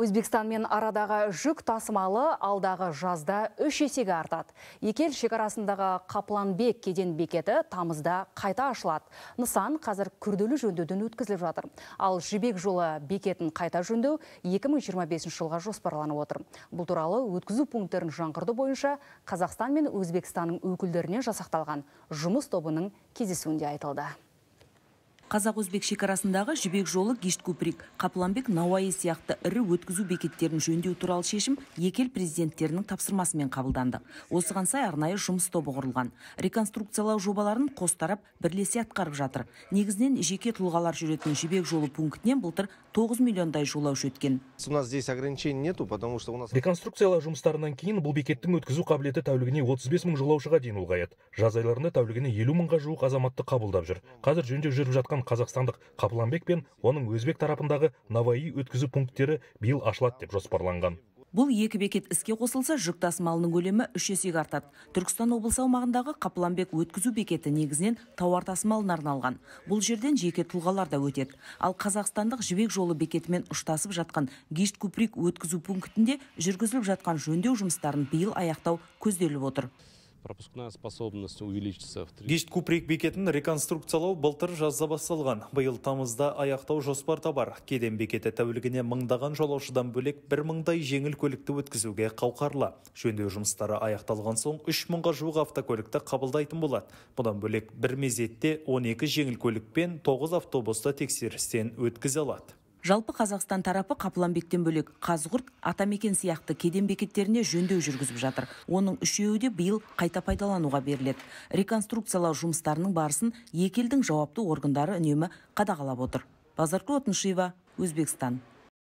Өзбекстанмен арадағы жүк тасымалы алдағы жазда үш есеге артады. Екел шекарасындағы Қапланбек кеден бекеті тамызда қайта ашылады. Нысан қазір күрделі жөндеуден өткізіліп жатыр. Ал жібек жолы бекетін қайта жөндеу 2025 жылға жоспарланып отыр. Бұл туралы өткізу пункттерін жаңғырды бойынша Қазақстан мен Өзбекстанның өкілдерінен жасақталған жұмыс тобының кездесуінде айтылды қазақ өзбек шекарасындағы жібек жолы гишт куприк қапланбек науаи сияқты ірі өткізу бекеттерін жөндеу туралы шешім екі ел президенттерінің тапсырмасымен қабылданды осыған сай арнайы жұмыс тобы құрылған реконструкциялау жобаларын қос тарап бірлесе атқарып жатыр негізінен жеке тұлғалар жүретін жібек жолы пунктінен былтыр 9 миллиондай жолаушы өткен у здесь ограничений нету потому что у нас реконструкциялау жұмыстарынан кейін бұл бекеттің өткізу қабілеті тәулігіне 35 бес мың жолаушыға дейін ұлғаяды жаз айларында тәулігіне елу мыңға жуық азаматты қабылдап жүр қазір жөндеу жүріп жатқан қазақстандық қапыланбек пен оның өзбек тарапындағы наваи өткізу пункттері биыл ашылады деп жоспарланған бұл екі бекет іске қосылса жүк тасымалының көлемі үш есеге артады түркістан облысы аумағындағы қапыланбек өткізу бекеті негізінен тауар тасымалына арналған бұл жерден жеке тұлғалар да өтеді ал қазақстандық жібек жолы бекетімен ұштасып жатқан гишт куприк өткізу пунктінде жүргізіліп жатқан жөндеу жұмыстарын биыл аяқтау көзделіп отыр пропускная способность увеличится в три. гешт куприк бекетін реконструкциялау былтыр жазда басталған биыл тамызда аяқтау жоспарда бар кеден бекеті тәулігіне мыңдаған жолаушыдан бөлек бір мыңдай жеңіл көлікті өткізуге қауқарлы жөндеу жұмыстары аяқталған соң үш мыңға жуық автокөлікті қабылдайтын болады бұдан бөлек бір мезетте 12 жеңіл көлік пен 9 автобусты тексерістен өткізе алады жалпы қазақстан тарапы қапыланбектен бөлек қазығұрт атамекен сияқты кеден бекеттеріне жөндеу жүргізіп жатыр оның үшеуі де биыл қайта пайдалануға беріледі реконструкциялау жұмыстарының барысын екі елдің жауапты органдары үнемі қадағалап отыр базаркүл отыншиева өзбекстан